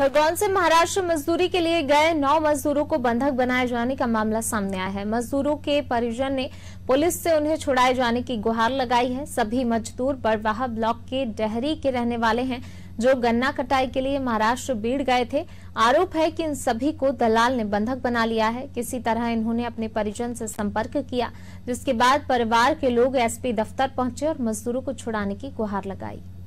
खरगोन से महाराष्ट्र मजदूरी के लिए गए नौ मजदूरों को बंधक बनाए जाने का मामला सामने आया है मजदूरों के परिजन ने पुलिस से उन्हें छुड़ाए जाने की गुहार लगाई है सभी मजदूर बड़वाह ब्लॉक के डहरी के रहने वाले हैं जो गन्ना कटाई के लिए महाराष्ट्र बीड़ गए थे आरोप है कि इन सभी को दलाल ने बंधक बना लिया है किसी तरह इन्होंने अपने परिजन से संपर्क किया जिसके बाद परिवार के लोग एसपी दफ्तर पहुंचे और मजदूरों को छुड़ाने की गुहार लगाई